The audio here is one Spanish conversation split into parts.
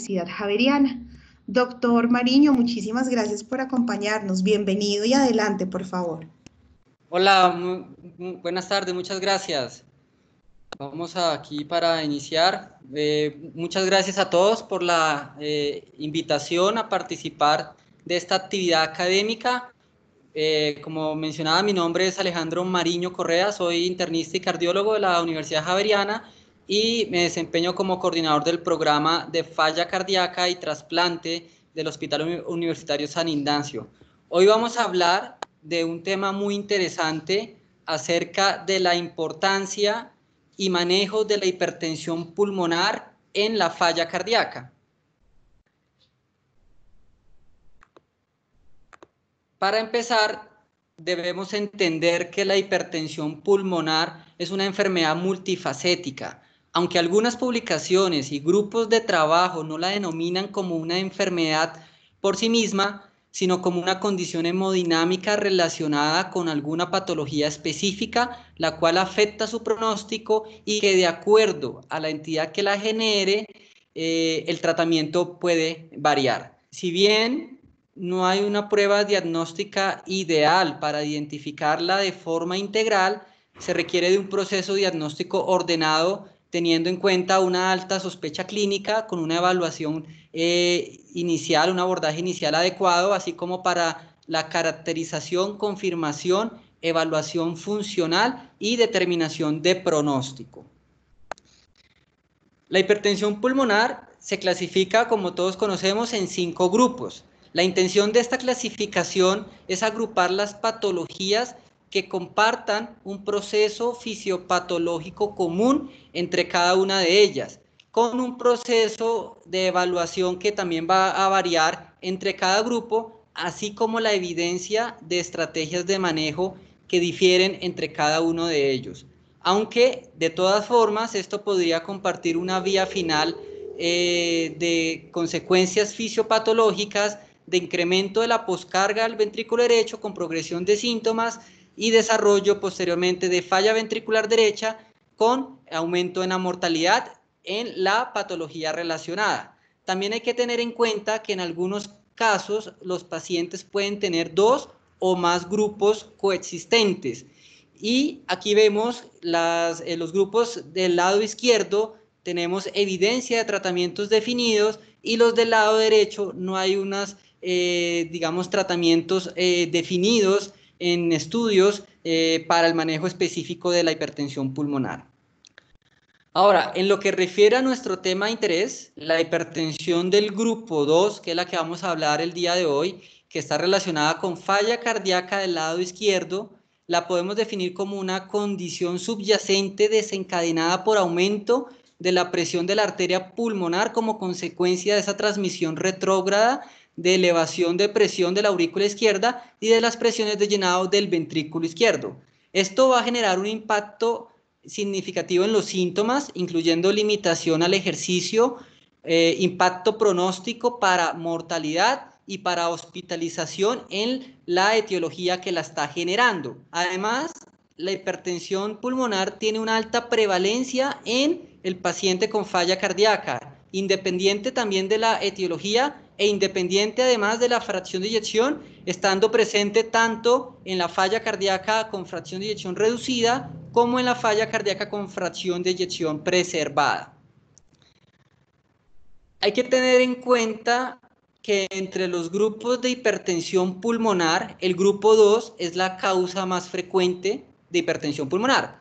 Universidad Javeriana. Doctor Mariño, muchísimas gracias por acompañarnos. Bienvenido y adelante, por favor. Hola, buenas tardes, muchas gracias. Vamos aquí para iniciar. Eh, muchas gracias a todos por la eh, invitación a participar de esta actividad académica. Eh, como mencionaba, mi nombre es Alejandro Mariño Correa, soy internista y cardiólogo de la Universidad Javeriana y me desempeño como coordinador del programa de falla cardíaca y trasplante del Hospital Universitario San Indancio. Hoy vamos a hablar de un tema muy interesante acerca de la importancia y manejo de la hipertensión pulmonar en la falla cardíaca. Para empezar, debemos entender que la hipertensión pulmonar es una enfermedad multifacética aunque algunas publicaciones y grupos de trabajo no la denominan como una enfermedad por sí misma, sino como una condición hemodinámica relacionada con alguna patología específica, la cual afecta su pronóstico y que de acuerdo a la entidad que la genere, eh, el tratamiento puede variar. Si bien no hay una prueba diagnóstica ideal para identificarla de forma integral, se requiere de un proceso diagnóstico ordenado teniendo en cuenta una alta sospecha clínica con una evaluación eh, inicial, un abordaje inicial adecuado, así como para la caracterización, confirmación, evaluación funcional y determinación de pronóstico. La hipertensión pulmonar se clasifica, como todos conocemos, en cinco grupos. La intención de esta clasificación es agrupar las patologías que compartan un proceso fisiopatológico común entre cada una de ellas, con un proceso de evaluación que también va a variar entre cada grupo, así como la evidencia de estrategias de manejo que difieren entre cada uno de ellos. Aunque de todas formas esto podría compartir una vía final eh, de consecuencias fisiopatológicas de incremento de la poscarga al ventrículo derecho con progresión de síntomas y desarrollo posteriormente de falla ventricular derecha con aumento en la mortalidad en la patología relacionada. También hay que tener en cuenta que en algunos casos los pacientes pueden tener dos o más grupos coexistentes. Y aquí vemos eh, los grupos del lado izquierdo, tenemos evidencia de tratamientos definidos y los del lado derecho no hay unas eh, digamos, tratamientos eh, definidos en estudios eh, para el manejo específico de la hipertensión pulmonar. Ahora, en lo que refiere a nuestro tema de interés, la hipertensión del grupo 2, que es la que vamos a hablar el día de hoy, que está relacionada con falla cardíaca del lado izquierdo, la podemos definir como una condición subyacente desencadenada por aumento de la presión de la arteria pulmonar como consecuencia de esa transmisión retrógrada de elevación de presión de la aurícula izquierda y de las presiones de llenado del ventrículo izquierdo. Esto va a generar un impacto significativo en los síntomas, incluyendo limitación al ejercicio, eh, impacto pronóstico para mortalidad y para hospitalización en la etiología que la está generando. Además, la hipertensión pulmonar tiene una alta prevalencia en el paciente con falla cardíaca independiente también de la etiología e independiente además de la fracción de eyección, estando presente tanto en la falla cardíaca con fracción de eyección reducida como en la falla cardíaca con fracción de eyección preservada. Hay que tener en cuenta que entre los grupos de hipertensión pulmonar, el grupo 2 es la causa más frecuente de hipertensión pulmonar.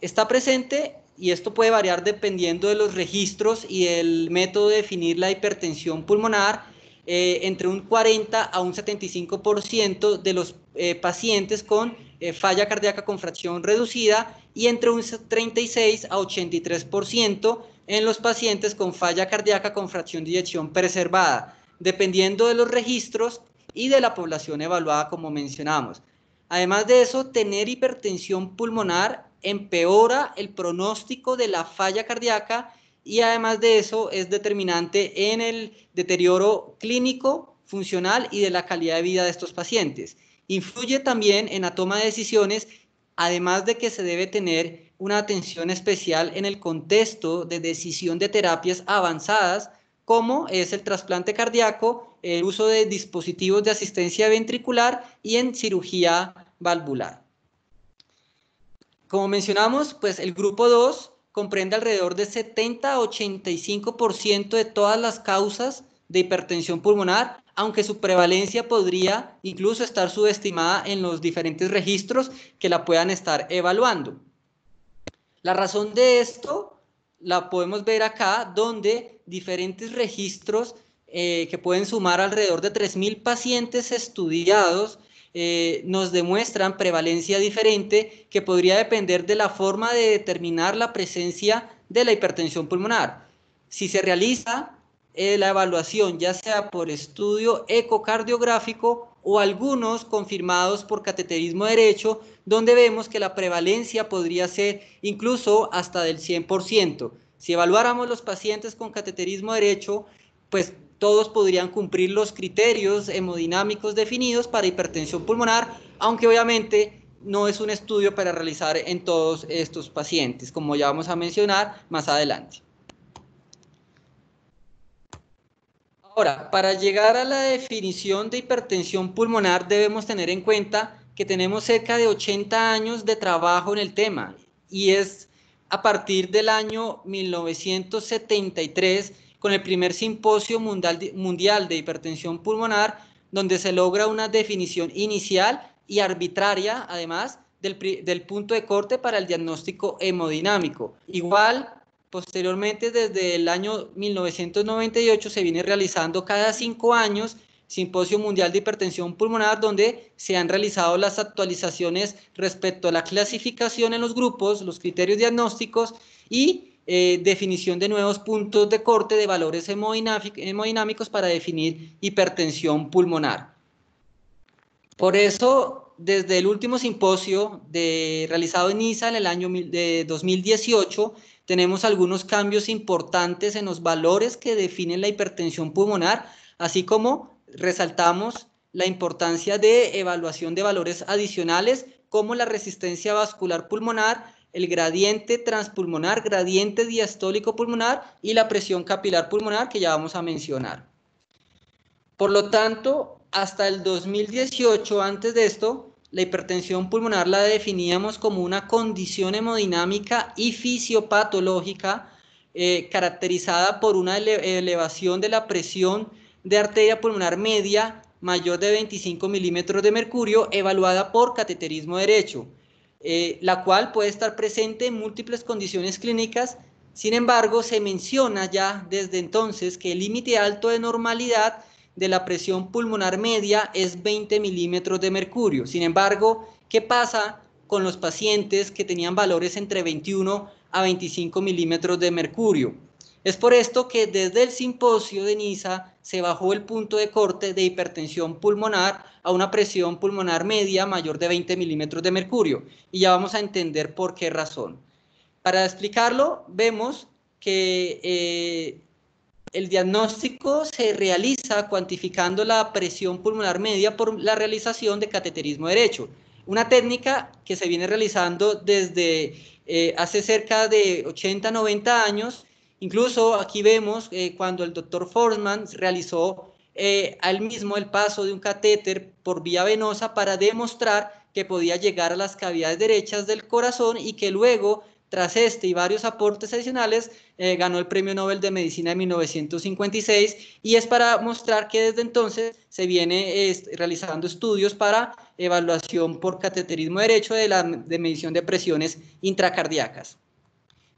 Está presente y esto puede variar dependiendo de los registros y el método de definir la hipertensión pulmonar, eh, entre un 40 a un 75% de los eh, pacientes con eh, falla cardíaca con fracción reducida y entre un 36 a 83% en los pacientes con falla cardíaca con fracción de eyección preservada, dependiendo de los registros y de la población evaluada como mencionamos. Además de eso, tener hipertensión pulmonar empeora el pronóstico de la falla cardíaca y además de eso es determinante en el deterioro clínico, funcional y de la calidad de vida de estos pacientes. Influye también en la toma de decisiones, además de que se debe tener una atención especial en el contexto de decisión de terapias avanzadas, como es el trasplante cardíaco, el uso de dispositivos de asistencia ventricular y en cirugía valvular. Como mencionamos, pues el grupo 2 comprende alrededor de 70 a 85% de todas las causas de hipertensión pulmonar, aunque su prevalencia podría incluso estar subestimada en los diferentes registros que la puedan estar evaluando. La razón de esto la podemos ver acá, donde diferentes registros eh, que pueden sumar alrededor de 3.000 pacientes estudiados eh, nos demuestran prevalencia diferente que podría depender de la forma de determinar la presencia de la hipertensión pulmonar. Si se realiza eh, la evaluación ya sea por estudio ecocardiográfico o algunos confirmados por cateterismo derecho, donde vemos que la prevalencia podría ser incluso hasta del 100%. Si evaluáramos los pacientes con cateterismo derecho, pues todos podrían cumplir los criterios hemodinámicos definidos para hipertensión pulmonar, aunque obviamente no es un estudio para realizar en todos estos pacientes, como ya vamos a mencionar más adelante. Ahora, para llegar a la definición de hipertensión pulmonar debemos tener en cuenta que tenemos cerca de 80 años de trabajo en el tema y es a partir del año 1973 con el primer simposio mundial de hipertensión pulmonar, donde se logra una definición inicial y arbitraria, además, del, punto de corte para el diagnóstico hemodinámico. Igual, posteriormente, desde el año 1998 se viene realizando cada cinco años Simposio Mundial de Hipertensión Pulmonar, donde se han realizado las actualizaciones respecto a la clasificación en los grupos, los criterios diagnósticos y eh, definición de nuevos puntos de corte de valores hemodinámicos para definir hipertensión pulmonar. Por eso, desde el último simposio realizado en ISA en el año de 2018, tenemos algunos cambios importantes en los valores que definen la hipertensión pulmonar, así como resaltamos la importancia de evaluación de valores adicionales como la resistencia vascular pulmonar, el gradiente transpulmonar, gradiente diastólico pulmonar y la presión capilar pulmonar que ya vamos a mencionar. Por lo tanto, hasta el 2018, antes de esto, la hipertensión pulmonar la definíamos como una condición hemodinámica y fisiopatológica eh, caracterizada por una elevación de la presión de arteria pulmonar media mayor de 25 milímetros de mercurio evaluada por cateterismo derecho eh, la cual puede estar presente en múltiples condiciones clínicas. Sin embargo, se menciona ya desde entonces que el límite alto de normalidad de la presión pulmonar media es 20 milímetros de mercurio. Sin embargo, ¿qué pasa con los pacientes que tenían valores entre 21 a 25 milímetros de mercurio? Es por esto que desde el simposio de Niza se bajó el punto de corte de hipertensión pulmonar a una presión pulmonar media mayor de 20 milímetros de mercurio. Y ya vamos a entender por qué razón. Para explicarlo, vemos que eh, el diagnóstico se realiza cuantificando la presión pulmonar media por la realización de cateterismo derecho. Una técnica que se viene realizando desde eh, hace cerca de 80, 90 años Incluso aquí vemos eh, cuando el doctor Forsman realizó eh, al mismo el paso de un catéter por vía venosa para demostrar que podía llegar a las cavidades derechas del corazón y que luego, tras este y varios aportes adicionales, eh, ganó el Premio Nobel de Medicina en 1956 y es para mostrar que desde entonces se viene realizando estudios para evaluación por cateterismo derecho de la de medición de presiones intracardíacas.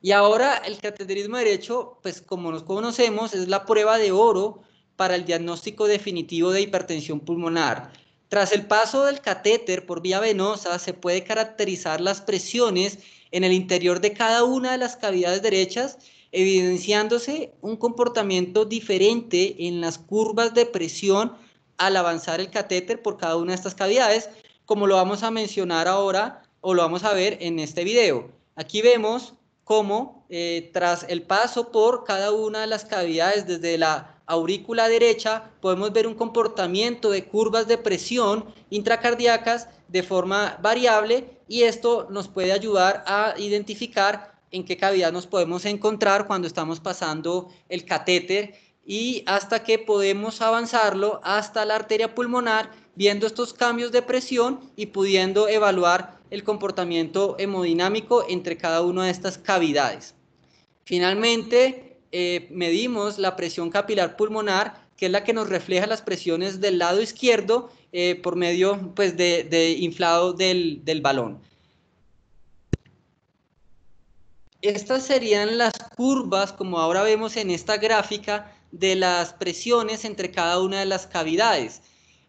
Y ahora el cateterismo derecho, pues como nos conocemos, es la prueba de oro para el diagnóstico definitivo de hipertensión pulmonar. Tras el paso del catéter por vía venosa, se puede caracterizar las presiones en el interior de cada una de las cavidades derechas, evidenciándose un comportamiento diferente en las curvas de presión al avanzar el catéter por cada una de estas cavidades, como lo vamos a mencionar ahora o lo vamos a ver en este video. Aquí vemos como eh, tras el paso por cada una de las cavidades desde la aurícula derecha podemos ver un comportamiento de curvas de presión intracardíacas de forma variable y esto nos puede ayudar a identificar en qué cavidad nos podemos encontrar cuando estamos pasando el catéter y hasta que podemos avanzarlo hasta la arteria pulmonar viendo estos cambios de presión y pudiendo evaluar el comportamiento hemodinámico entre cada una de estas cavidades. Finalmente, eh, medimos la presión capilar pulmonar, que es la que nos refleja las presiones del lado izquierdo eh, por medio pues, de, inflado del, del balón. Estas serían las curvas, como ahora vemos en esta gráfica, de las presiones entre cada una de las cavidades.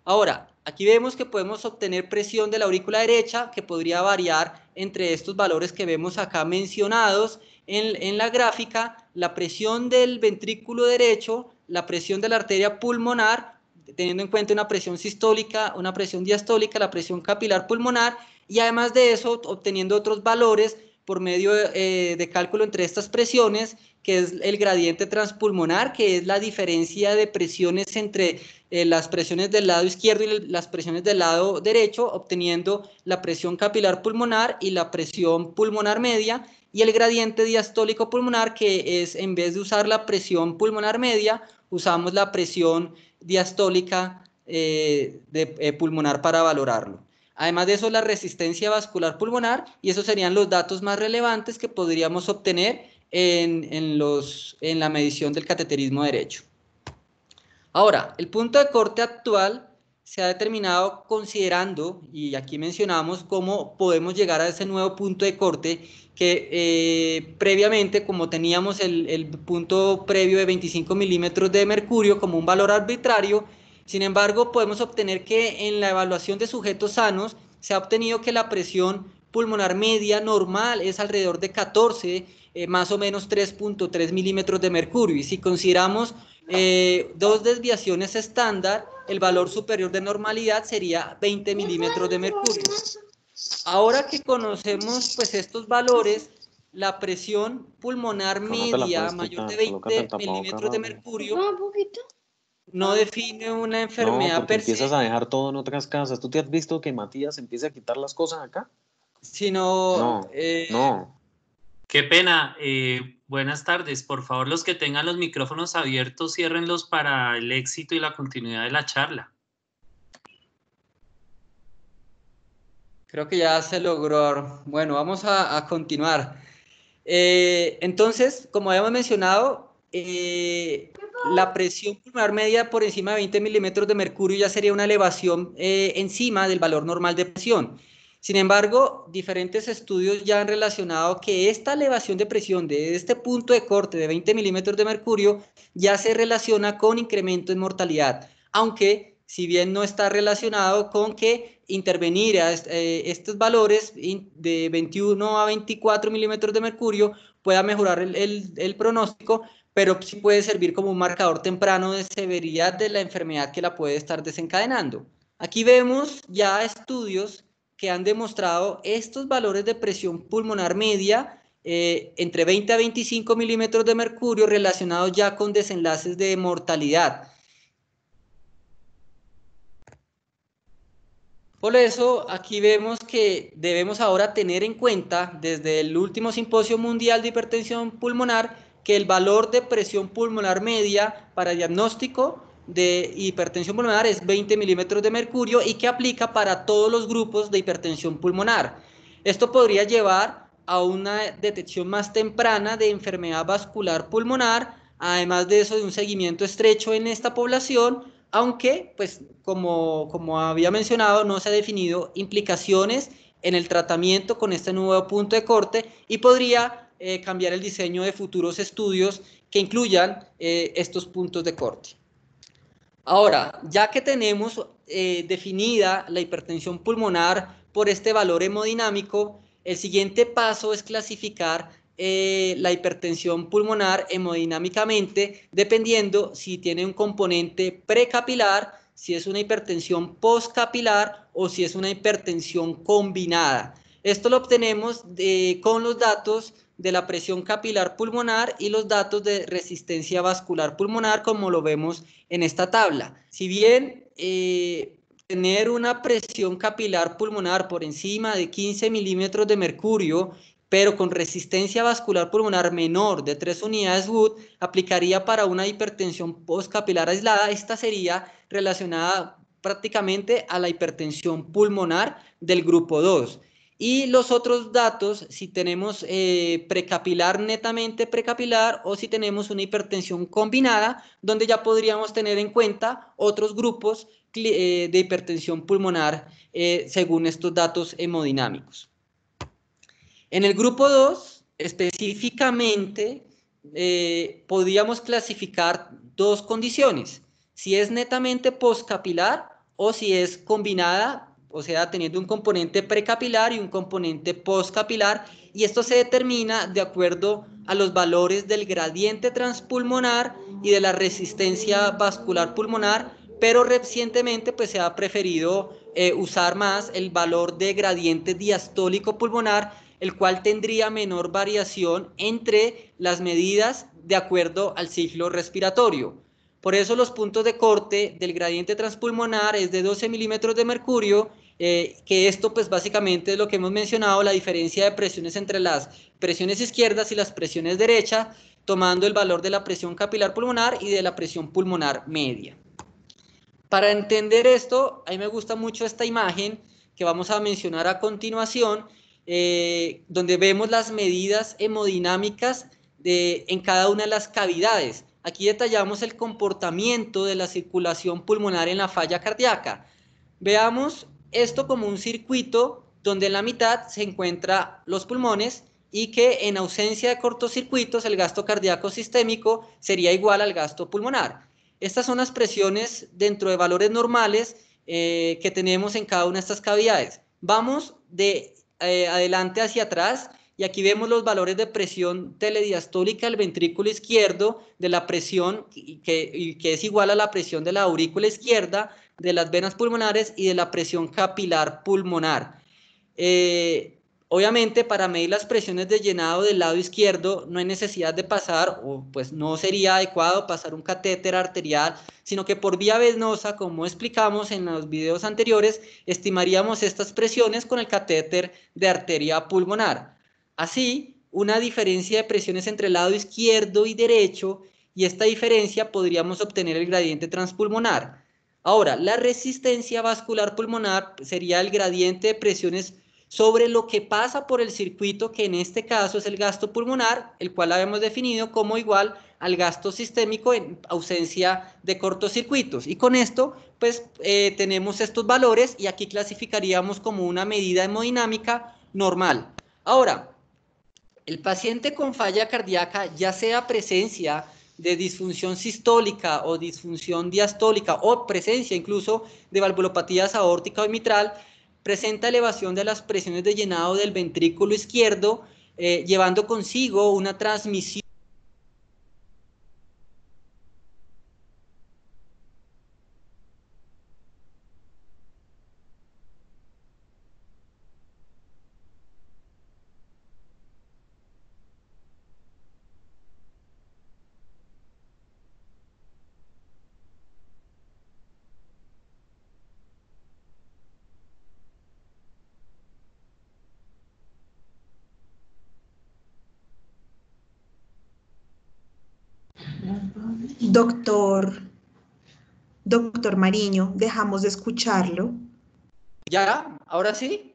Ahora, Aquí vemos que podemos obtener presión de la aurícula derecha que podría variar entre estos valores que vemos acá mencionados en, la gráfica, la presión del ventrículo derecho, la presión de la arteria pulmonar, teniendo en cuenta una presión sistólica, una presión diastólica, la presión capilar pulmonar y además de eso obteniendo otros valores por medio eh, de cálculo entre estas presiones, que es el gradiente transpulmonar, que es la diferencia de presiones entre eh, las presiones del lado izquierdo y las presiones del lado derecho, obteniendo la presión capilar pulmonar y la presión pulmonar media, y el gradiente diastólico pulmonar, que es en vez de usar la presión pulmonar media, usamos la presión diastólica eh, de, pulmonar para valorarlo. Además de eso, la resistencia vascular pulmonar, y esos serían los datos más relevantes que podríamos obtener en, los, en la medición del cateterismo derecho. Ahora, el punto de corte actual se ha determinado considerando, y aquí mencionamos cómo podemos llegar a ese nuevo punto de corte, que eh, previamente, como teníamos el, el punto previo de 25 milímetros de mercurio como un valor arbitrario, sin embargo, podemos obtener que en la evaluación de sujetos sanos se ha obtenido que la presión pulmonar media normal es alrededor de 14, eh, más o menos 3.3 milímetros de mercurio. Y si consideramos eh, dos desviaciones estándar, el valor superior de normalidad sería 20 milímetros de mercurio. Ahora que conocemos pues estos valores, la presión pulmonar media mayor de 20 milímetros de mercurio ah, no ah. define una enfermedad. No, porque empiezas a dejar todo en otras casas. ¿Tú te has visto que Matías empieza a quitar las cosas acá? Sino. No. Eh, no. Qué pena. Eh, buenas tardes. Por favor, los que tengan los micrófonos abiertos, ciérrenlos para el éxito y la continuidad de la charla. Creo que ya se logró. Bueno, vamos a, continuar. Eh, entonces, como habíamos mencionado, eh, la presión pulmonar media por encima de 20 milímetros de mercurio ya sería una elevación eh, encima del valor normal de presión. Sin embargo, diferentes estudios ya han relacionado que esta elevación de presión de este punto de corte de 20 milímetros de mercurio ya se relaciona con incremento en mortalidad, aunque si bien no está relacionado con que intervenir a eh, estos valores de 21 a 24 milímetros de mercurio pueda mejorar el pronóstico, pero sí puede servir como un marcador temprano de severidad de la enfermedad que la puede estar desencadenando. Aquí vemos ya estudios que han demostrado estos valores de presión pulmonar media eh, entre 20 a 25 milímetros de mercurio relacionados ya con desenlaces de mortalidad. Por eso, aquí vemos que debemos ahora tener en cuenta desde el último simposio mundial de hipertensión pulmonar que el valor de presión pulmonar media para diagnóstico de hipertensión pulmonar es 20 milímetros de mercurio y que aplica para todos los grupos de hipertensión pulmonar. Esto podría llevar a una detección más temprana de enfermedad vascular pulmonar, además de eso de un seguimiento estrecho en esta población, aunque, pues como, como había mencionado, no se ha definido implicaciones en el tratamiento con este nuevo punto de corte y podría eh, cambiar el diseño de futuros estudios que incluyan eh, estos puntos de corte. Ahora, ya que tenemos eh, definida la hipertensión pulmonar por este valor hemodinámico, el siguiente paso es clasificar la hipertensión pulmonar hemodinámicamente dependiendo si tiene un componente precapilar, si es una hipertensión postcapilar o si es una hipertensión combinada. Esto lo obtenemos con los datos de la presión capilar pulmonar y los datos de resistencia vascular pulmonar, como lo vemos en esta tabla. Si bien eh, tener una presión capilar pulmonar por encima de 15 milímetros de mercurio, pero con resistencia vascular pulmonar menor de 3 unidades Wood, aplicaría para una hipertensión postcapilar aislada. Esta sería relacionada prácticamente a la hipertensión pulmonar del grupo 2. Y los otros datos, si tenemos eh, precapilar netamente precapilar o si tenemos una hipertensión combinada, donde ya podríamos tener en cuenta otros grupos eh, de hipertensión pulmonar eh, según estos datos hemodinámicos. En el grupo 2, específicamente, podríamos clasificar dos condiciones, si es netamente postcapilar o si es combinada o sea, teniendo un componente precapilar y un componente poscapilar, y esto se determina de acuerdo a los valores del gradiente transpulmonar y de la resistencia vascular pulmonar, pero recientemente pues se ha preferido eh, usar más el valor de gradiente diastólico pulmonar, el cual tendría menor variación entre las medidas de acuerdo al ciclo respiratorio. Por eso los puntos de corte del gradiente transpulmonar es de 12 milímetros de mercurio eh, que esto pues básicamente es lo que hemos mencionado, la diferencia de presiones entre las presiones izquierdas y las presiones derechas, tomando el valor de la presión capilar pulmonar y de la presión pulmonar media. Para entender esto, a mí me gusta mucho esta imagen que vamos a mencionar a continuación, eh, donde vemos las medidas hemodinámicas de, en cada una de las cavidades. Aquí detallamos el comportamiento de la circulación pulmonar en la falla cardíaca. Veamos esto como un circuito donde en la mitad se encuentran los pulmones y que en ausencia de cortocircuitos el gasto cardíaco sistémico sería igual al gasto pulmonar. Estas son las presiones dentro de valores normales eh, que tenemos en cada una de estas cavidades. Vamos de eh, adelante hacia atrás y aquí vemos los valores de presión telediastólica del ventrículo izquierdo, de la presión que, que es igual a la presión de la aurícula izquierda, de las venas pulmonares y de la presión capilar pulmonar. Eh, obviamente, para medir las presiones de llenado del lado izquierdo, no hay necesidad de pasar, o pues no sería adecuado pasar un catéter arterial, sino que por vía venosa, como explicamos en los videos anteriores, estimaríamos estas presiones con el catéter de arteria pulmonar. Así, una diferencia de presiones entre el lado izquierdo y derecho y esta diferencia podríamos obtener el gradiente transpulmonar. Ahora, la resistencia vascular pulmonar sería el gradiente de presiones sobre lo que pasa por el circuito, que en este caso es el gasto pulmonar, el cual habíamos definido como igual al gasto sistémico en ausencia de cortocircuitos. Y con esto, pues eh, tenemos estos valores y aquí clasificaríamos como una medida hemodinámica normal. Ahora, el paciente con falla cardíaca, ya sea presencia de disfunción sistólica o disfunción diastólica o presencia incluso de valvulopatías aórtica o mitral, presenta elevación de las presiones de llenado del ventrículo izquierdo, eh, llevando consigo una transmisión Doctor, doctor Mariño, dejamos de escucharlo. ¿Ya? ¿Ahora sí?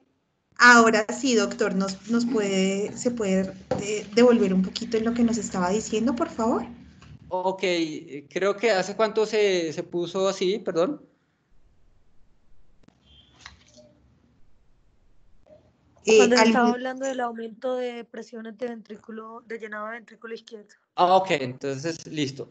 Ahora sí, doctor, ¿nos, puede, se puede eh, devolver un poquito en lo que nos estaba diciendo, por favor? Ok, creo que hace cuánto se, puso así, perdón. Eh, Cuando estaba hablando del aumento de presiones de ventrículo, de llenado de ventrículo izquierdo. Ah, ok, entonces listo.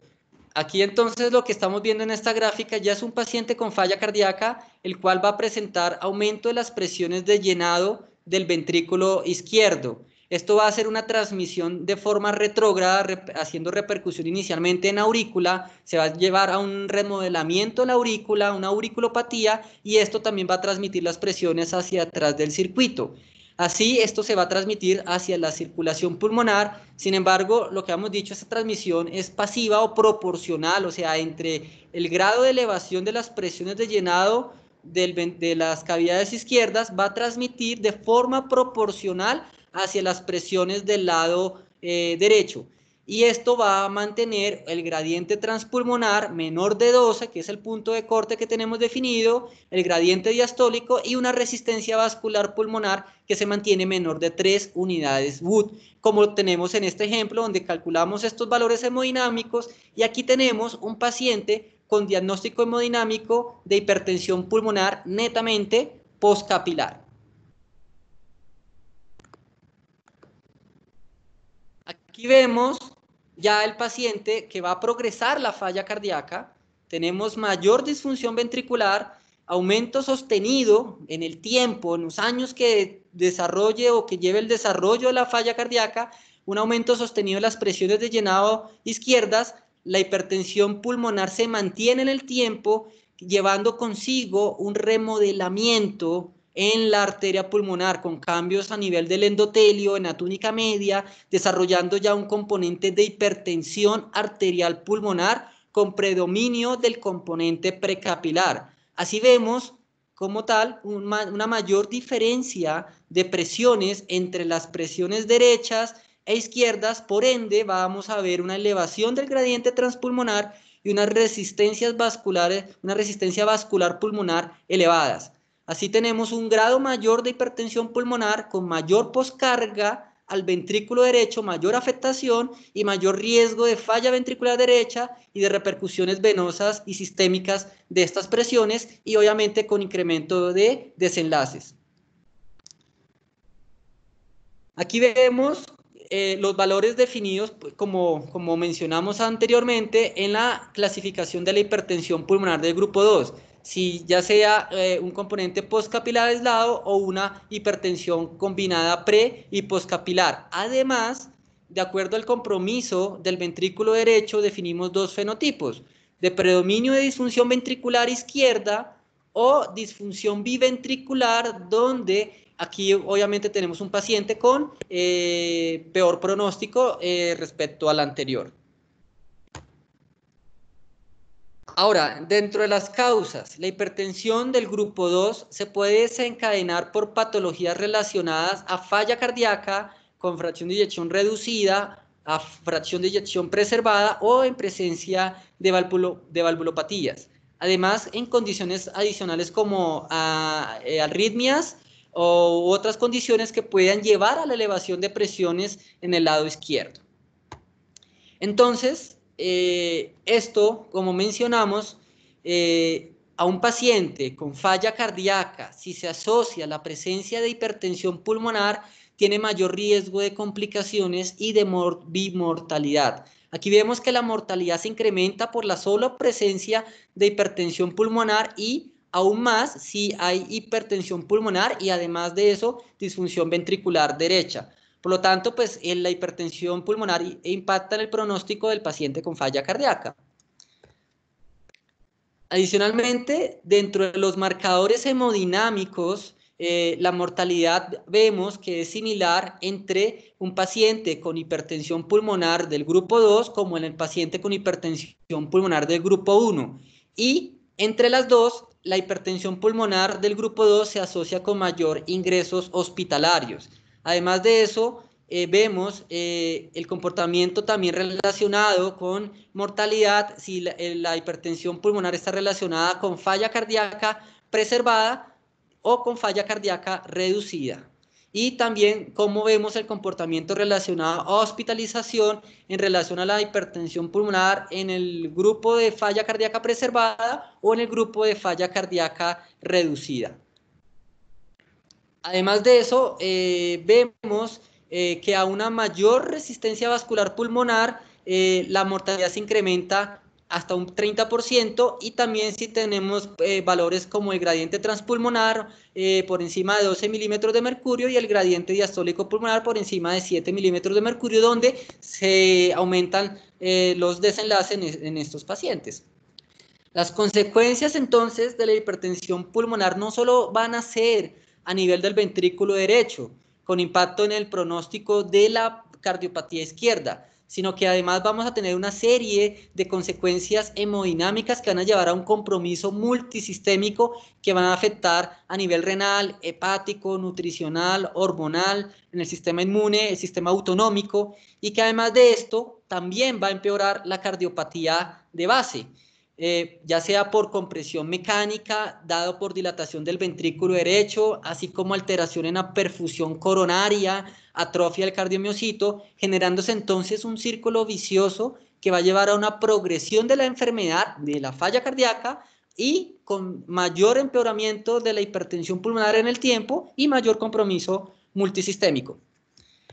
Aquí entonces lo que estamos viendo en esta gráfica ya es un paciente con falla cardíaca, el cual va a presentar aumento de las presiones de llenado del ventrículo izquierdo. Esto va a ser una transmisión de forma retrógrada, haciendo repercusión inicialmente en aurícula, se va a llevar a un remodelamiento en la aurícula, una auriculopatía, y esto también va a transmitir las presiones hacia atrás del circuito. Así, esto se va a transmitir hacia la circulación pulmonar. Sin embargo, lo que hemos dicho, esta transmisión es pasiva o proporcional, o sea, entre el grado de elevación de las presiones de llenado de las cavidades izquierdas va a transmitir de forma proporcional hacia las presiones del lado eh, derecho y esto va a mantener el gradiente transpulmonar menor de 12, que es el punto de corte que tenemos definido, el gradiente diastólico y una resistencia vascular pulmonar que se mantiene menor de 3 unidades Wood, como tenemos en este ejemplo donde calculamos estos valores hemodinámicos y aquí tenemos un paciente con diagnóstico hemodinámico de hipertensión pulmonar netamente postcapilar. Aquí vemos ya el paciente que va a progresar la falla cardíaca, tenemos mayor disfunción ventricular, aumento sostenido en el tiempo, en los años que desarrolle o que lleve el desarrollo de la falla cardíaca, un aumento sostenido en las presiones de llenado izquierdas, la hipertensión pulmonar se mantiene en el tiempo, llevando consigo un remodelamiento en la arteria pulmonar con cambios a nivel del endotelio, en la túnica media, desarrollando ya un componente de hipertensión arterial pulmonar con predominio del componente precapilar. Así vemos como tal una mayor diferencia de presiones entre las presiones derechas e izquierdas, por ende vamos a ver una elevación del gradiente transpulmonar y unas resistencias vasculares, una resistencia vascular pulmonar elevadas. Así tenemos un grado mayor de hipertensión pulmonar con mayor poscarga al ventrículo derecho, mayor afectación y mayor riesgo de falla ventricular derecha y de repercusiones venosas y sistémicas de estas presiones y obviamente con incremento de desenlaces. Aquí vemos eh, los valores definidos, pues, como, como mencionamos anteriormente, en la clasificación de la hipertensión pulmonar del grupo 2 si ya sea eh, un componente postcapilar aislado o una hipertensión combinada pre y poscapilar. Además, de acuerdo al compromiso del ventrículo derecho, definimos dos fenotipos, de predominio de disfunción ventricular izquierda o disfunción biventricular, donde aquí obviamente tenemos un paciente con eh, peor pronóstico eh, respecto al anterior. Ahora, dentro de las causas, la hipertensión del grupo 2 se puede desencadenar por patologías relacionadas a falla cardíaca, con fracción de eyección reducida, a fracción de eyección preservada o en presencia de, valvulopatías. Además, en condiciones adicionales como ah, eh, arritmias o otras condiciones que puedan llevar a la elevación de presiones en el lado izquierdo. Entonces, eh, esto, como mencionamos, eh, a un paciente con falla cardíaca, si se asocia la presencia de hipertensión pulmonar, tiene mayor riesgo de complicaciones y de bimortalidad. Aquí vemos que la mortalidad se incrementa por la sola presencia de hipertensión pulmonar y aún más si hay hipertensión pulmonar y además de eso disfunción ventricular derecha. Por lo tanto, pues eh, la hipertensión pulmonar e impacta en el pronóstico del paciente con falla cardíaca. Adicionalmente, dentro de los marcadores hemodinámicos, eh, la mortalidad vemos que es similar entre un paciente con hipertensión pulmonar del grupo 2 como en el paciente con hipertensión pulmonar del grupo 1. Y entre las dos, la hipertensión pulmonar del grupo 2 se asocia con mayor ingresos hospitalarios. Además de eso, eh, vemos eh, el comportamiento también relacionado con mortalidad, si la, eh, la, hipertensión pulmonar está relacionada con falla cardíaca preservada o con falla cardíaca reducida. Y también cómo vemos el comportamiento relacionado a hospitalización en relación a la hipertensión pulmonar en el grupo de falla cardíaca preservada o en el grupo de falla cardíaca reducida. Además de eso, eh, vemos eh, que a una mayor resistencia vascular pulmonar, eh, la mortalidad se incrementa hasta un 30% y también si tenemos valores como el gradiente transpulmonar por encima de 12 milímetros de mercurio y el gradiente diastólico pulmonar por encima de 7 milímetros de mercurio, donde se aumentan los desenlaces en, estos pacientes. Las consecuencias entonces de la hipertensión pulmonar no solo van a ser a nivel del ventrículo derecho, con impacto en el pronóstico de la cardiopatía izquierda, sino que además vamos a tener una serie de consecuencias hemodinámicas que van a llevar a un compromiso multisistémico que van a afectar a nivel renal, hepático, nutricional, hormonal, en el sistema inmune, el sistema autonómico, y que además de esto también va a empeorar la cardiopatía de base. Eh, ya sea por compresión mecánica, dado por dilatación del ventrículo derecho, así como alteración en la perfusión coronaria, atrofia del cardiomiocito, generándose entonces un círculo vicioso que va a llevar a una progresión de la enfermedad, de la falla cardíaca, y con mayor empeoramiento de la hipertensión pulmonar en el tiempo y mayor compromiso multisistémico.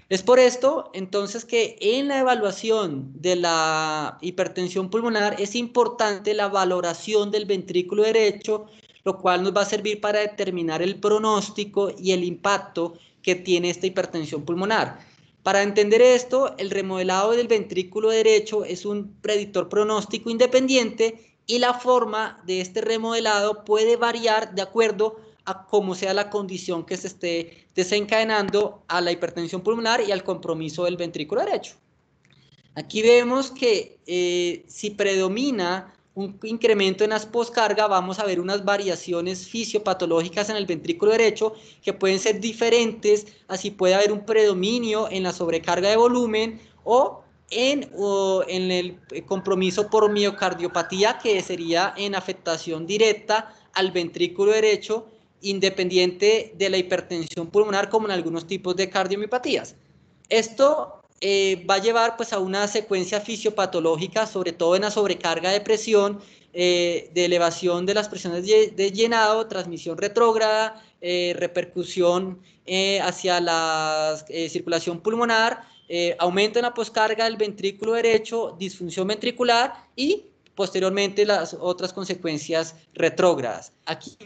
Es por esto, entonces, que en la evaluación de la hipertensión pulmonar es importante la valoración del ventrículo derecho, lo cual nos va a servir para determinar el pronóstico y el impacto que tiene esta hipertensión pulmonar. Para entender esto, el remodelado del ventrículo derecho es un predictor pronóstico independiente y la forma de este remodelado puede variar de acuerdo a a cómo sea la condición que se esté desencadenando a la hipertensión pulmonar y al compromiso del ventrículo derecho. Aquí vemos que eh, si predomina un incremento en las poscarga, vamos a ver unas variaciones fisiopatológicas en el ventrículo derecho que pueden ser diferentes, así puede haber un predominio en la sobrecarga de volumen o en, o en el eh, compromiso por miocardiopatía, que sería en afectación directa al ventrículo derecho independiente de la hipertensión pulmonar como en algunos tipos de cardiomiopatías. Esto eh, va a llevar pues a una secuencia fisiopatológica, sobre todo en la sobrecarga de presión, eh, de elevación de las presiones de llenado, transmisión retrógrada, eh, repercusión hacia la circulación pulmonar, aumento en la poscarga del ventrículo derecho, disfunción ventricular y posteriormente las otras consecuencias retrógradas. Aquí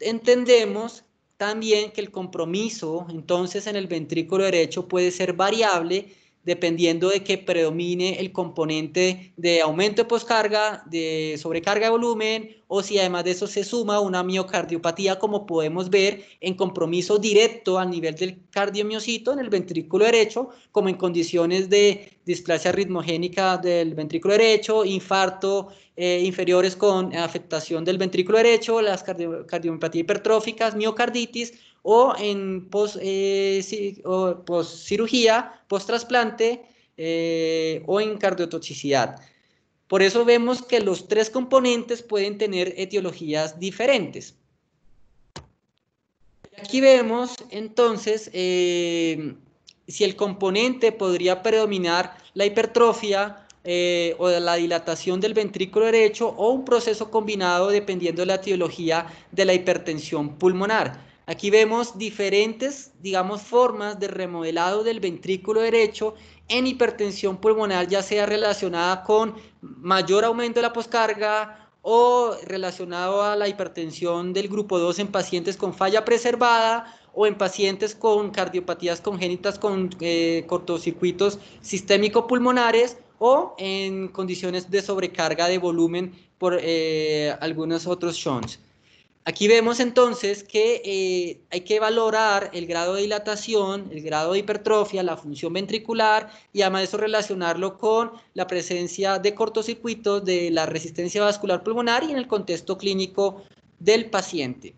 entendemos también que el compromiso entonces en el ventrículo derecho puede ser variable dependiendo de que predomine el componente de aumento de poscarga, de sobrecarga de volumen, o si además de eso se suma una miocardiopatía, como podemos ver en compromiso directo al nivel del cardiomiocito en el ventrículo derecho, como en condiciones de displasia ritmogénica del ventrículo derecho, infarto eh, inferiores con afectación del ventrículo derecho, las cardiomiopatías hipertróficas, miocarditis o en eh, cirugía, post trasplante eh, o en cardiotoxicidad. Por eso vemos que los tres componentes pueden tener etiologías diferentes. Aquí vemos entonces eh, si el componente podría predominar la hipertrofia o la dilatación del ventrículo derecho o un proceso combinado dependiendo de la etiología de la hipertensión pulmonar. Aquí vemos diferentes, digamos, formas de remodelado del ventrículo derecho en hipertensión pulmonar, ya sea relacionada con mayor aumento de la poscarga o relacionado a la hipertensión del grupo 2 en pacientes con falla preservada o en pacientes con cardiopatías congénitas con eh, cortocircuitos sistémico-pulmonares o en condiciones de sobrecarga de volumen por eh, algunos otros shunts. Aquí vemos entonces que eh, hay que valorar el grado de dilatación, el grado de hipertrofia, la función ventricular y además eso relacionarlo con la presencia de cortocircuitos de la resistencia vascular pulmonar y en el contexto clínico del paciente.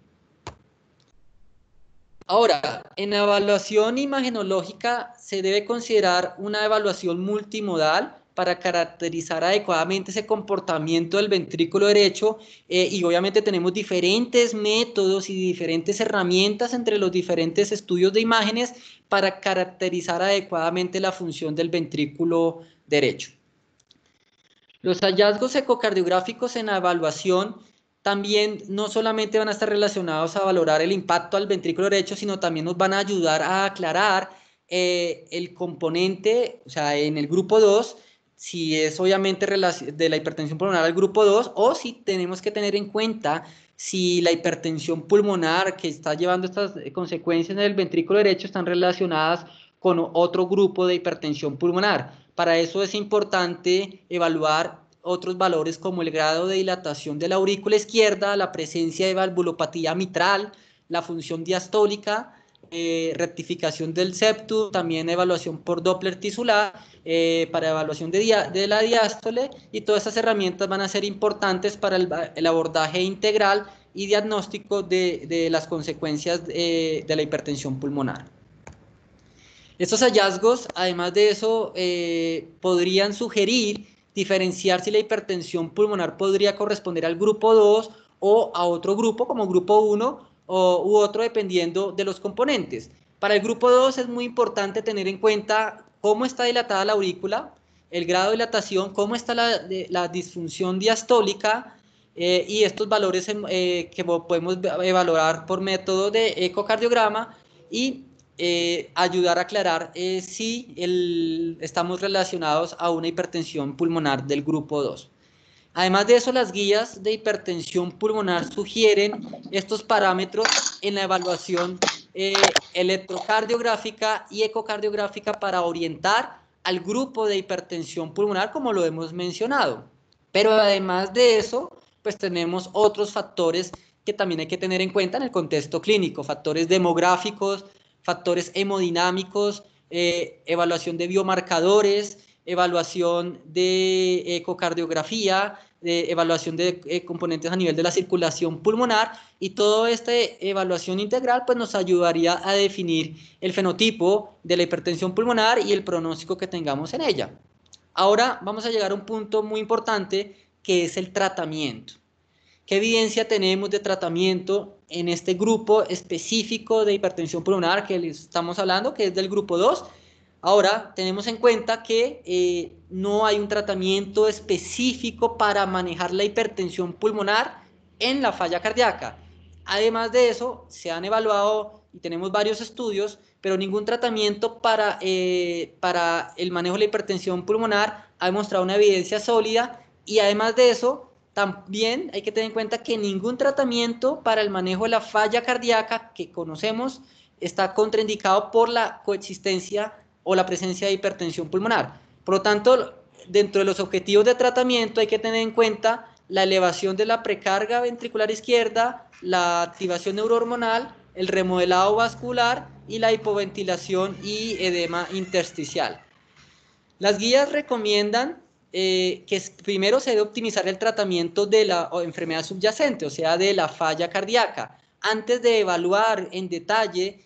Ahora, en la evaluación imagenológica se debe considerar una evaluación multimodal para caracterizar adecuadamente ese comportamiento del ventrículo derecho eh, y obviamente tenemos diferentes métodos y diferentes herramientas entre los diferentes estudios de imágenes para caracterizar adecuadamente la función del ventrículo derecho. Los hallazgos ecocardiográficos en la evaluación también no solamente van a estar relacionados a valorar el impacto al ventrículo derecho, sino también nos van a ayudar a aclarar eh, el componente, o sea, en el grupo 2, si es obviamente de la hipertensión pulmonar al grupo 2 o si tenemos que tener en cuenta si la hipertensión pulmonar que está llevando estas eh, consecuencias en el ventrículo derecho están relacionadas con otro grupo de hipertensión pulmonar. Para eso es importante evaluar otros valores como el grado de dilatación de la aurícula izquierda, la presencia de valvulopatía mitral, la función diastólica, eh, rectificación del septum, también evaluación por Doppler tisular eh, para evaluación de, la diástole y todas estas herramientas van a ser importantes para el, abordaje integral y diagnóstico de, las consecuencias eh, de la hipertensión pulmonar. Estos hallazgos, además de eso, eh, podrían sugerir diferenciar si la hipertensión pulmonar podría corresponder al grupo 2 o a otro grupo como grupo 1 o, u otro dependiendo de los componentes. Para el grupo 2 es muy importante tener en cuenta cómo está dilatada la aurícula, el grado de dilatación, cómo está la, disfunción diastólica eh, y estos valores eh, que podemos evaluar por método de ecocardiograma y eh, ayudar a aclarar si estamos relacionados a una hipertensión pulmonar del grupo 2. Además de eso, las guías de hipertensión pulmonar sugieren estos parámetros en la evaluación eh, electrocardiográfica y ecocardiográfica para orientar al grupo de hipertensión pulmonar, como lo hemos mencionado. Pero además de eso, pues tenemos otros factores que también hay que tener en cuenta en el contexto clínico, factores demográficos, factores hemodinámicos, eh, evaluación de biomarcadores, evaluación de ecocardiografía, de evaluación de eh, componentes a nivel de la circulación pulmonar y toda esta evaluación integral pues nos ayudaría a definir el fenotipo de la hipertensión pulmonar y el pronóstico que tengamos en ella. Ahora vamos a llegar a un punto muy importante que es el tratamiento. ¿Qué evidencia tenemos de tratamiento en este grupo específico de hipertensión pulmonar que estamos hablando, que es del grupo 2? Ahora, tenemos en cuenta que eh, no hay un tratamiento específico para manejar la hipertensión pulmonar en la falla cardíaca. Además de eso, se han evaluado y tenemos varios estudios, pero ningún tratamiento para, eh, para el manejo de la hipertensión pulmonar ha demostrado una evidencia sólida y además de eso, también hay que tener en cuenta que ningún tratamiento para el manejo de la falla cardíaca que conocemos está contraindicado por la coexistencia o la presencia de hipertensión pulmonar. Por lo tanto, dentro de los objetivos de tratamiento hay que tener en cuenta la elevación de la precarga ventricular izquierda, la activación neurohormonal, el remodelado vascular y la hipoventilación y edema intersticial. Las guías recomiendan eh, que primero se debe optimizar el tratamiento de la enfermedad subyacente, o sea, de la falla cardíaca antes de evaluar en detalle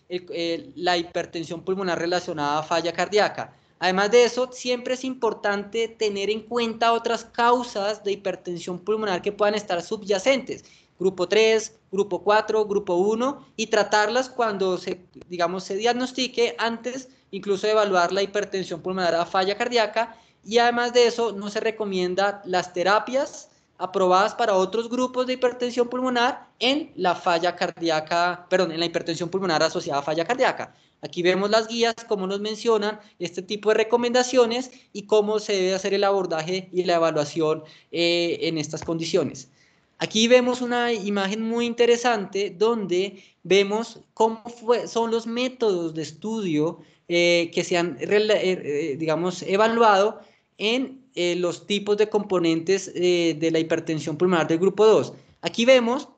la hipertensión pulmonar relacionada a falla cardíaca. Además de eso, siempre es importante tener en cuenta otras causas de hipertensión pulmonar que puedan estar subyacentes, grupo 3, grupo 4, grupo 1, y tratarlas cuando se, digamos, se diagnostique antes incluso de evaluar la hipertensión pulmonar a falla cardíaca. Y además de eso, no se recomienda las terapias aprobadas para otros grupos de hipertensión pulmonar en la falla cardíaca, perdón, en la hipertensión pulmonar asociada a falla cardíaca. Aquí vemos las guías, cómo nos mencionan este tipo de recomendaciones y cómo se debe hacer el abordaje y la evaluación eh, en estas condiciones. Aquí vemos una imagen muy interesante donde vemos cómo son los métodos de estudio eh, que se han, eh, digamos, evaluado en eh, los tipos de componentes eh, de la hipertensión pulmonar del grupo 2. Aquí vemos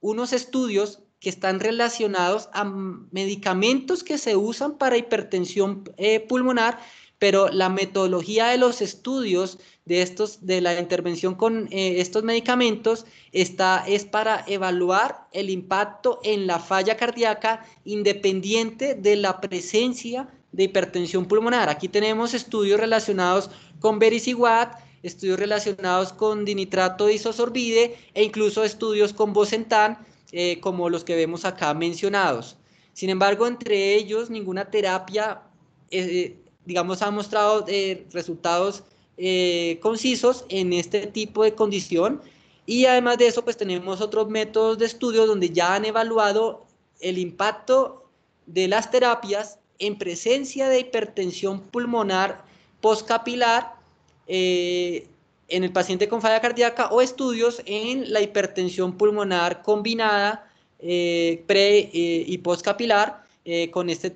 unos estudios que están relacionados a medicamentos que se usan para hipertensión eh, pulmonar, pero la metodología de los estudios de estos de la intervención con estos medicamentos está es para evaluar el impacto en la falla cardíaca independiente de la presencia de hipertensión pulmonar. Aquí tenemos estudios relacionados con vericiguat, estudios relacionados con dinitrato isosorbide e incluso estudios con bosentan, eh, como los que vemos acá mencionados. Sin embargo, entre ellos, ninguna terapia, eh, eh, digamos, ha mostrado resultados concisos en este tipo de condición. Y además de eso, pues tenemos otros métodos de estudio donde ya han evaluado el impacto de las terapias en presencia de hipertensión pulmonar postcapilar eh, en el paciente con falla cardíaca o estudios en la hipertensión pulmonar combinada eh, pre eh, y postcapilar con este,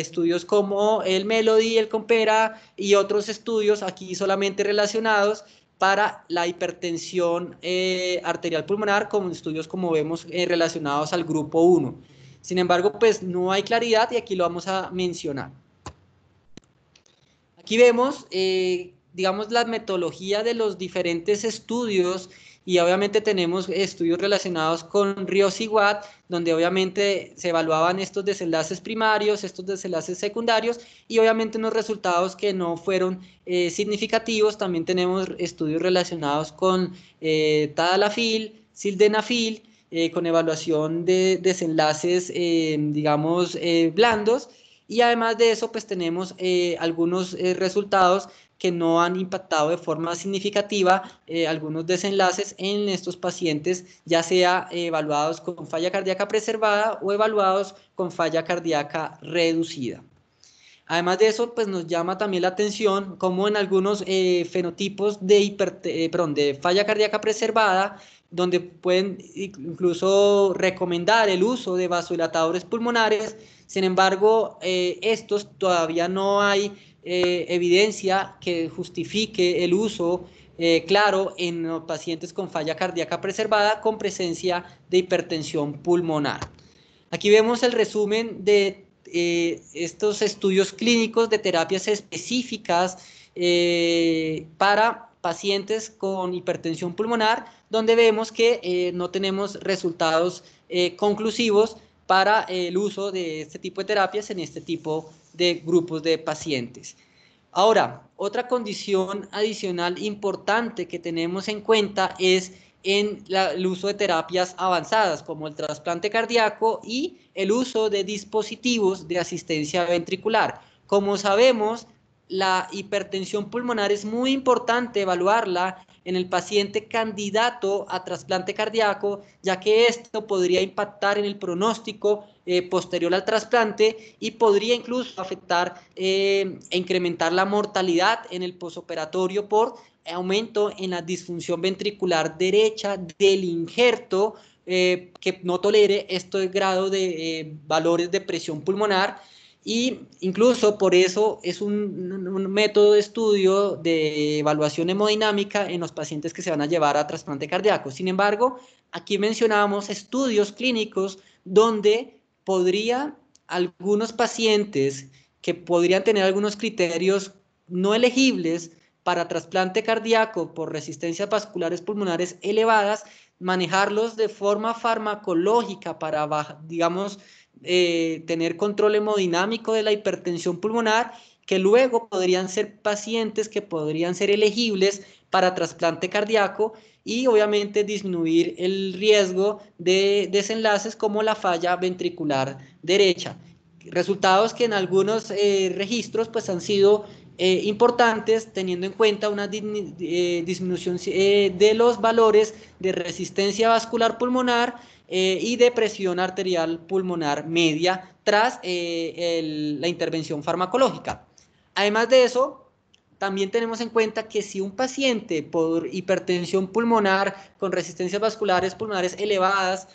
estudios como el Melody, el Compera y otros estudios aquí solamente relacionados para la hipertensión arterial pulmonar con estudios como vemos relacionados al grupo 1. Sin embargo, pues no hay claridad y aquí lo vamos a mencionar. Aquí vemos, eh, digamos, la metodología de los diferentes estudios y obviamente tenemos estudios relacionados con ríos y donde obviamente se evaluaban estos desenlaces primarios, estos desenlaces secundarios y obviamente unos resultados que no fueron eh, significativos. También tenemos estudios relacionados con eh, tadalafil, sildenafil eh, con evaluación de desenlaces, eh, digamos, eh, blandos. Y además de eso, pues tenemos algunos resultados que no han impactado de forma significativa algunos desenlaces en estos pacientes, ya sea evaluados con falla cardíaca preservada o evaluados con falla cardíaca reducida. Además de eso, pues nos llama también la atención cómo en algunos fenotipos de, de falla cardíaca preservada donde pueden incluso recomendar el uso de vasodilatadores pulmonares. Sin embargo, eh, estos todavía no hay eh, evidencia que justifique el uso eh, claro en los pacientes con falla cardíaca preservada con presencia de hipertensión pulmonar. Aquí vemos el resumen de estos estudios clínicos de terapias específicas para pacientes con hipertensión pulmonar, donde vemos que eh, no tenemos resultados eh, conclusivos para el uso de este tipo de terapias en este tipo de grupos de pacientes. Ahora, otra condición adicional importante que tenemos en cuenta es en el uso de terapias avanzadas como el trasplante cardíaco y el uso de dispositivos de asistencia ventricular. Como sabemos, la hipertensión pulmonar es muy importante evaluarla en el paciente candidato a trasplante cardíaco, ya que esto podría impactar en el pronóstico eh, posterior al trasplante y podría incluso afectar eh, e incrementar la mortalidad en el posoperatorio por aumento en la disfunción ventricular derecha del injerto eh, que no tolere este grado de valores de presión pulmonar y incluso por eso es un, método de estudio de evaluación hemodinámica en los pacientes que se van a llevar a trasplante cardíaco. Sin embargo, aquí mencionamos estudios clínicos donde podría algunos pacientes que podrían tener algunos criterios no elegibles para trasplante cardíaco por resistencias vasculares pulmonares elevadas, manejarlos de forma farmacológica para, digamos, eh, tener control hemodinámico de la hipertensión pulmonar, que luego podrían ser pacientes que podrían ser elegibles para trasplante cardíaco y obviamente disminuir el riesgo de desenlaces como la falla ventricular derecha. Resultados que en algunos eh, registros pues han sido eh, importantes teniendo en cuenta una eh, disminución eh, de los valores de resistencia vascular pulmonar y de presión arterial pulmonar media tras la intervención farmacológica. Además de eso, también tenemos en cuenta que si un paciente por hipertensión pulmonar con resistencias vasculares pulmonares elevadas,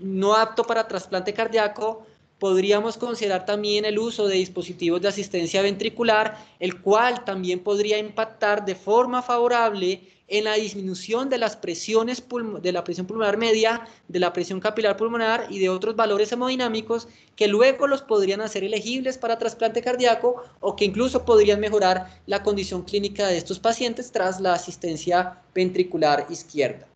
no apto para trasplante cardíaco, podríamos considerar también el uso de dispositivos de asistencia ventricular, el cual también podría impactar de forma favorable en la disminución de las presiones de la presión pulmonar media, de la presión capilar pulmonar y de otros valores hemodinámicos que luego los podrían hacer elegibles para trasplante cardíaco o que incluso podrían mejorar la condición clínica de estos pacientes tras la asistencia ventricular izquierda.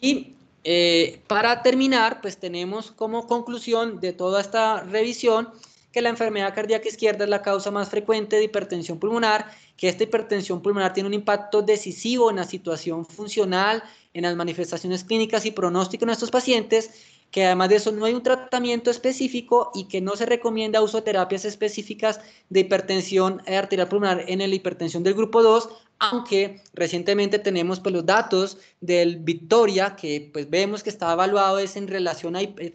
Y eh, para terminar, pues tenemos como conclusión de toda esta revisión que la enfermedad cardíaca izquierda es la causa más frecuente de hipertensión pulmonar, que esta hipertensión pulmonar tiene un impacto decisivo en la situación funcional, en las manifestaciones clínicas y pronóstico en estos pacientes, que además de eso no hay un tratamiento específico y que no se recomienda uso de terapias específicas de hipertensión arterial pulmonar en la hipertensión del grupo 2, aunque recientemente tenemos pues, los datos del Victoria, que pues, vemos que está evaluado es en relación a, eh,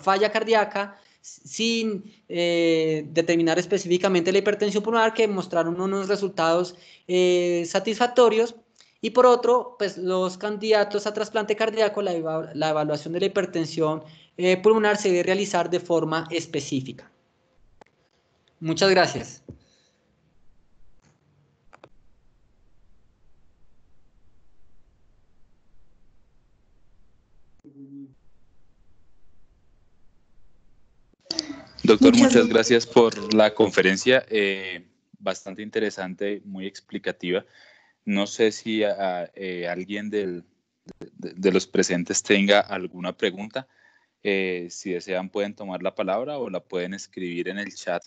falla cardíaca, sin eh, determinar específicamente la hipertensión pulmonar, que mostraron unos resultados eh, satisfactorios. Y por otro, pues los candidatos a trasplante cardíaco, la, evaluación de la hipertensión pulmonar se debe realizar de forma específica. Muchas gracias. Doctor, muchas, gracias por la conferencia, eh, bastante interesante, muy explicativa. No sé si eh, alguien de, los presentes tenga alguna pregunta. Eh, si desean pueden tomar la palabra o la pueden escribir en el chat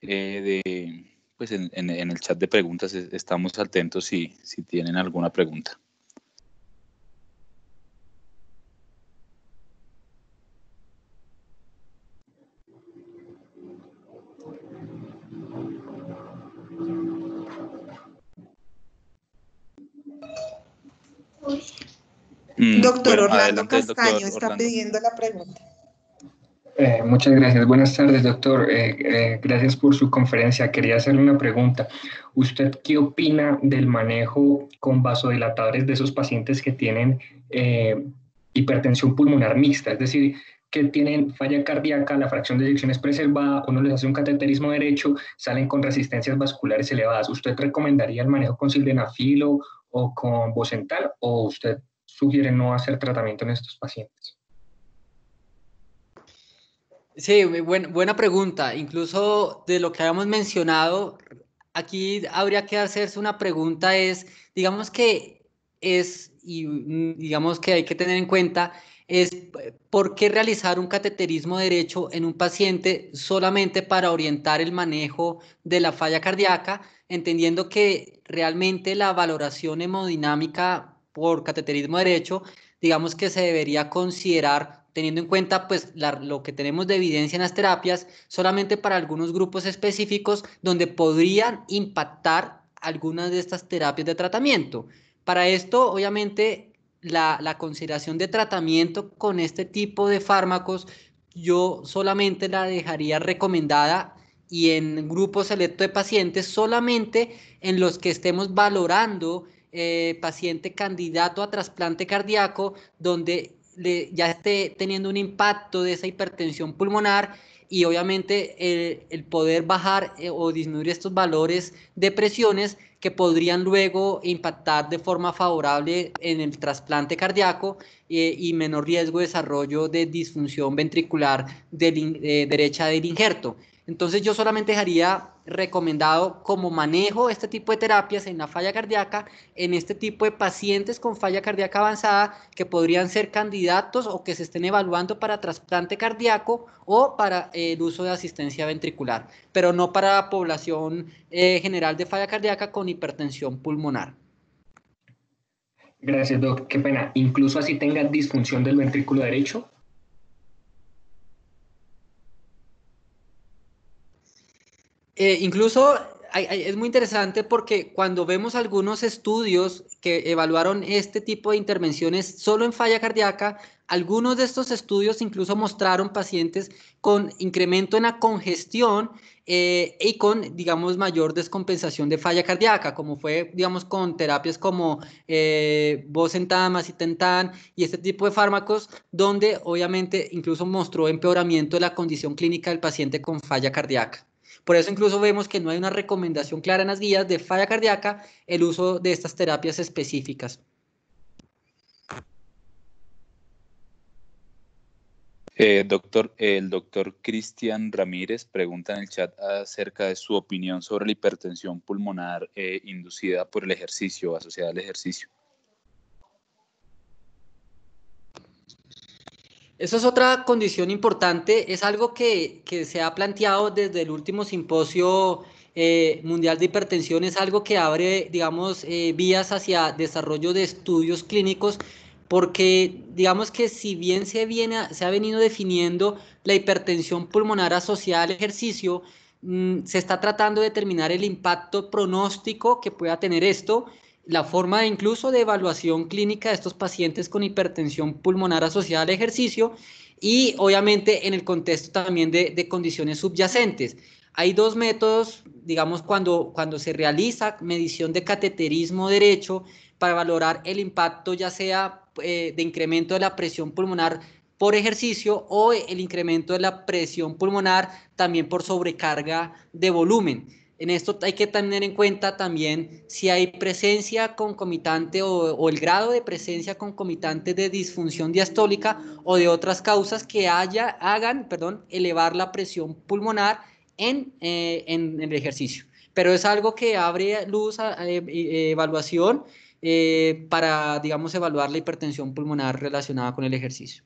de, pues en, el chat de preguntas e, estamos atentos si tienen alguna pregunta. Mm, doctor Orlando Castaño está pidiendo la pregunta. Eh, muchas gracias. Buenas tardes, doctor. Eh, eh, gracias por su conferencia. Quería hacerle una pregunta. ¿Usted qué opina del manejo con vasodilatadores de esos pacientes que tienen hipertensión pulmonar mixta? Es decir, que tienen falla cardíaca, la fracción de eyección es preservada, uno les hace un cateterismo derecho, salen con resistencias vasculares elevadas. ¿Usted recomendaría el manejo con sildenafil o, o con Bocental o usted sugiere no hacer tratamiento en estos pacientes? Sí, buena pregunta. Incluso de lo que habíamos mencionado, aquí habría que hacerse una pregunta es, digamos que es, y mm, digamos que hay que tener en cuenta, es por qué realizar un cateterismo derecho en un paciente solamente para orientar el manejo de la falla cardíaca, entendiendo que realmente la valoración hemodinámica por cateterismo derecho, digamos que se debería considerar teniendo en cuenta pues lo que tenemos de evidencia en las terapias, solamente para algunos grupos específicos donde podrían impactar algunas de estas terapias de tratamiento. Para esto, obviamente, la consideración de tratamiento con este tipo de fármacos, yo solamente la dejaría recomendada y en grupos selectos de pacientes solamente en los que estemos valorando eh, paciente candidato a trasplante cardíaco, donde ya esté teniendo un impacto de esa hipertensión pulmonar y obviamente el, poder bajar eh, o disminuir estos valores de presiones que podrían luego impactar de forma favorable en el trasplante cardíaco eh, y menor riesgo de desarrollo de disfunción ventricular derecha del injerto. Entonces yo solamente dejaría recomendado como manejo este tipo de terapias en la falla cardíaca, en este tipo de pacientes con falla cardíaca avanzada que podrían ser candidatos o que se estén evaluando para trasplante cardíaco o para eh, el uso de asistencia ventricular, pero no para la población eh, general de falla cardíaca con hipertensión pulmonar. Gracias, Doc. Qué pena. Incluso así tenga disfunción del ventrículo derecho. Eh, incluso es muy interesante porque cuando vemos algunos estudios que evaluaron este tipo de intervenciones solo en falla cardíaca, algunos de estos estudios incluso mostraron pacientes con incremento en la congestión eh, y con, digamos, mayor descompensación de falla cardíaca, como fue, digamos, con terapias como eh, Bosentan, y este tipo de fármacos, donde obviamente incluso mostró empeoramiento de la condición clínica del paciente con falla cardíaca. Por eso incluso vemos que no hay una recomendación clara en las guías de falla cardíaca el uso de estas terapias específicas. Eh, doctor, el doctor Cristian Ramírez pregunta en el chat acerca de su opinión sobre la hipertensión pulmonar eh, inducida por el ejercicio, asociada al ejercicio. Eso es otra condición importante, es algo que, se ha planteado desde el último simposio eh, mundial de hipertensión, es algo que abre, digamos, eh, vías hacia desarrollo de estudios clínicos, porque digamos que si bien se, viene, se ha venido definiendo la hipertensión pulmonar asociada al ejercicio, mm, se está tratando de determinar el impacto pronóstico que pueda tener esto la forma incluso de evaluación clínica de estos pacientes con hipertensión pulmonar asociada al ejercicio y obviamente en el contexto también de, condiciones subyacentes. Hay dos métodos, digamos, cuando, se realiza medición de cateterismo derecho para valorar el impacto ya sea eh, de incremento de la presión pulmonar por ejercicio o el incremento de la presión pulmonar también por sobrecarga de volumen. En esto hay que tener en cuenta también si hay presencia concomitante o, el grado de presencia concomitante de disfunción diastólica o de otras causas que hagan perdón, elevar la presión pulmonar eh, en, el ejercicio. Pero es algo que abre luz a, eh, eh, evaluación para, digamos, evaluar la hipertensión pulmonar relacionada con el ejercicio.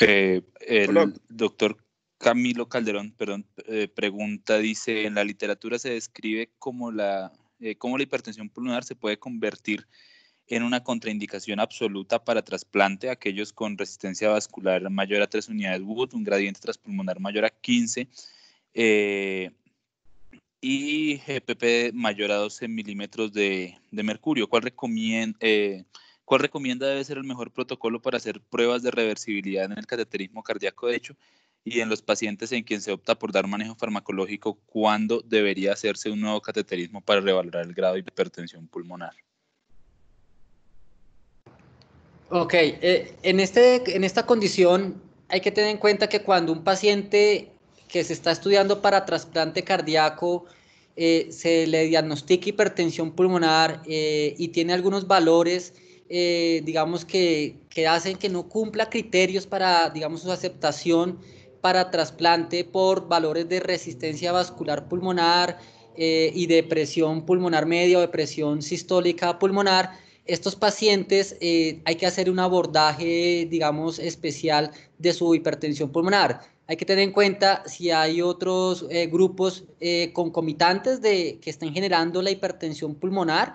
Eh, el doctor Camilo Calderón, perdón, eh, pregunta, dice, en la literatura se describe cómo la, eh, cómo la hipertensión pulmonar se puede convertir en una contraindicación absoluta para trasplante a aquellos con resistencia vascular mayor a 3 unidades Wood, un gradiente transpulmonar mayor a 15 y GPP mayor a 12 milímetros de, de mercurio. ¿Cuál recomienda? ¿Cuál recomienda debe ser el mejor protocolo para hacer pruebas de reversibilidad en el cateterismo cardíaco de hecho y en los pacientes en quien se opta por dar manejo farmacológico, cuándo debería hacerse un nuevo cateterismo para revalorar el grado de hipertensión pulmonar? Ok, eh, en, este, en esta condición hay que tener en cuenta que cuando un paciente que se está estudiando para trasplante cardíaco eh, se le diagnostica hipertensión pulmonar eh, y tiene algunos valores, eh, digamos, que, que, hacen que no cumpla criterios para, digamos, su aceptación para trasplante por valores de resistencia vascular pulmonar eh, y de presión pulmonar media o de presión sistólica pulmonar, estos pacientes eh, hay que hacer un abordaje, digamos, especial de su hipertensión pulmonar. Hay que tener en cuenta si hay otros grupos concomitantes de, que estén generando la hipertensión pulmonar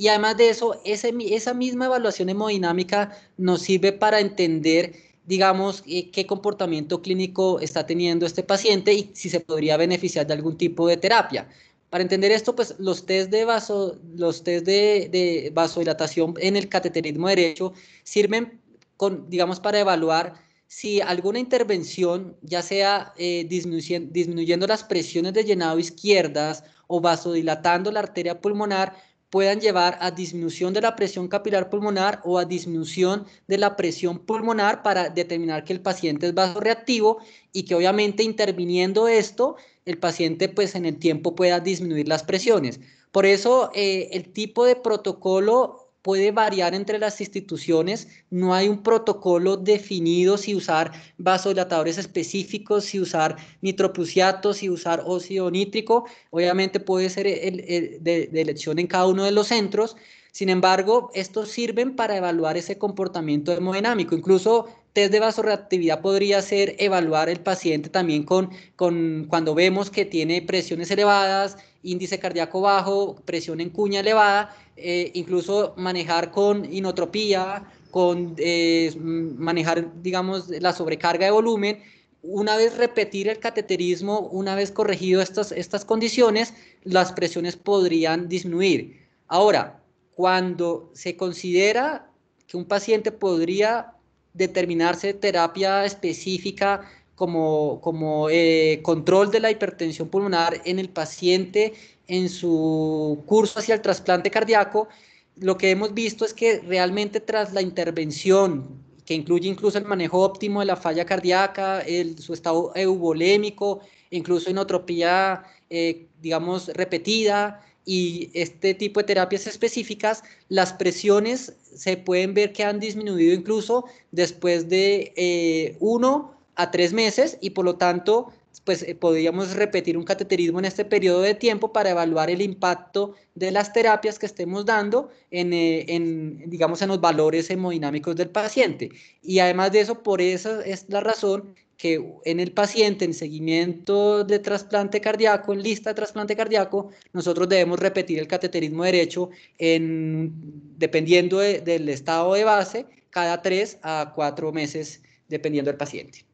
y además de eso, esa misma evaluación hemodinámica nos sirve para entender, digamos, eh, qué comportamiento clínico está teniendo este paciente y si se podría beneficiar de algún tipo de terapia. Para entender esto, pues los test de, vaso, los de, vasodilatación en el cateterismo derecho sirven, con, digamos, para evaluar si alguna intervención, ya sea eh, disminuyendo, disminuyendo las presiones de llenado izquierdas o vasodilatando la arteria pulmonar, puedan llevar a disminución de la presión capilar pulmonar o a disminución de la presión pulmonar para determinar que el paciente es vasoreactivo y que obviamente interviniendo esto, el paciente pues en el tiempo pueda disminuir las presiones. Por eso eh, el tipo de protocolo puede variar entre las instituciones, no hay un protocolo definido si usar vasodilatadores específicos, si usar nitroprusiato, si usar óxido nítrico, obviamente puede ser de, elección en cada uno de los centros, sin embargo, estos sirven para evaluar ese comportamiento hemodinámico, incluso test de vasoreactividad podría ser evaluar el paciente también con, con cuando vemos que tiene presiones elevadas, índice cardíaco bajo, presión en cuña elevada, eh, incluso manejar con inotropía, con eh, manejar, digamos, la sobrecarga de volumen. Una vez repetir el cateterismo, una vez corregido estas, estas condiciones, las presiones podrían disminuir. Ahora, cuando se considera que un paciente podría determinarse terapia específica como, eh, control de la hipertensión pulmonar en el paciente en su curso hacia el trasplante cardíaco, lo que hemos visto es que realmente tras la intervención, que incluye incluso el manejo óptimo de la falla cardíaca, el, su estado eubolémico, incluso inotropía, eh, digamos, repetida, y este tipo de terapias específicas, las presiones se pueden ver que han disminuido incluso después de eh, uno a tres meses y por lo tanto pues eh, podríamos repetir un cateterismo en este periodo de tiempo para evaluar el impacto de las terapias que estemos dando eh, en, digamos, en los valores hemodinámicos del paciente. Y además de eso, por esa es la razón que en el paciente en seguimiento de trasplante cardíaco, en lista de trasplante cardíaco, nosotros debemos repetir el cateterismo derecho en, dependiendo del estado de base cada tres a cuatro meses, dependiendo del paciente.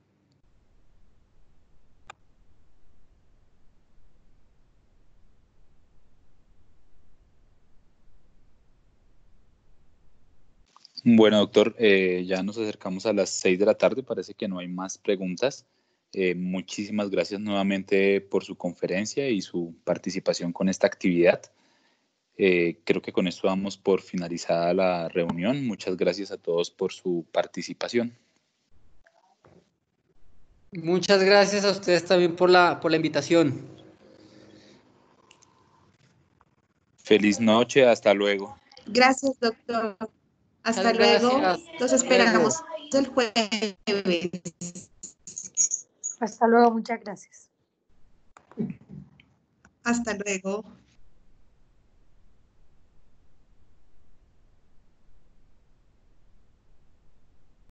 Bueno, doctor, eh, ya nos acercamos a las seis de la tarde, parece que no hay más preguntas. Eh, muchísimas gracias nuevamente por su conferencia y su participación con esta actividad. Eh, creo que con esto vamos por finalizada la reunión. Muchas gracias a todos por su participación. Muchas gracias a ustedes también por la, por la invitación. Feliz noche, hasta luego. Gracias, doctor. Hasta luego. Los esperamos el jueves. Hasta luego, muchas gracias. Hasta luego.